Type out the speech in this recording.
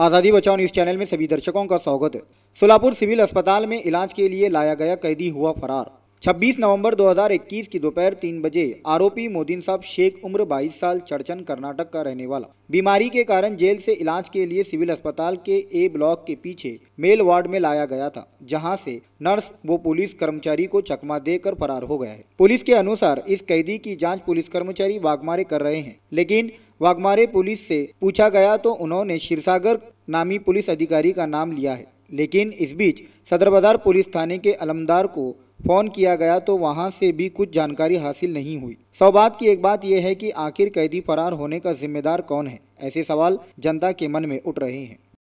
आज़ादी बचाओ news channel में सभी दर्शकों का स्वागत सोलापुर सिविल अस्पताल में इलाज के लिए लाया गया कैदी हुआ फरार 26 नवंबर 2021 की दोपहर तीन बजे आरोपी मोदीन साहब शेख उम्र 22 साल चड़चन कर्नाटक का रहने वाला बीमारी के कारण जेल से इलाज के लिए सिविल अस्पताल के ए ब्लॉक के पीछे मेल वार्ड में लाया गया था जहां से नर्स वो पुलिस कर्मचारी को चकमा देकर फरार हो गया है पुलिस के अनुसार इस कैदी की जाँच पुलिस कर्मचारी वाघमारे कर रहे हैं लेकिन वाघमारे पुलिस से पूछा गया तो उन्होंने क्षीरसागर नामी पुलिस अधिकारी का नाम लिया है लेकिन इस बीच सदर बाजार पुलिस थाने के अलमदार को फ़ोन किया गया तो वहां से भी कुछ जानकारी हासिल नहीं हुई सौबात की एक बात यह है कि आखिर कैदी फरार होने का जिम्मेदार कौन है ऐसे सवाल जनता के मन में उठ रहे हैं